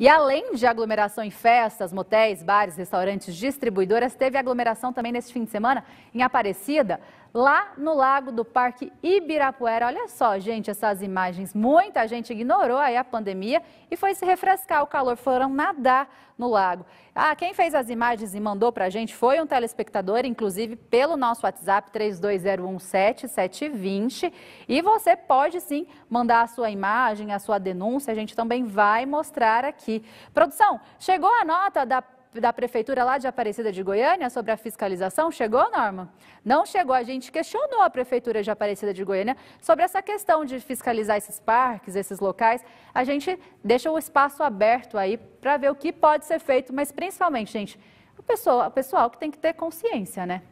E além de aglomeração em festas, motéis, bares, restaurantes, distribuidoras, teve aglomeração também neste fim de semana em Aparecida lá no lago do Parque Ibirapuera. Olha só, gente, essas imagens. Muita gente ignorou aí a pandemia e foi se refrescar o calor, foram nadar no lago. Ah, quem fez as imagens e mandou para a gente foi um telespectador, inclusive pelo nosso WhatsApp 32017720. E você pode sim mandar a sua imagem, a sua denúncia, a gente também vai mostrar aqui. Produção, chegou a nota da da Prefeitura lá de Aparecida de Goiânia sobre a fiscalização? Chegou, Norma? Não chegou. A gente questionou a Prefeitura de Aparecida de Goiânia sobre essa questão de fiscalizar esses parques, esses locais. A gente deixa o espaço aberto aí para ver o que pode ser feito, mas principalmente, gente, o pessoal, o pessoal que tem que ter consciência, né?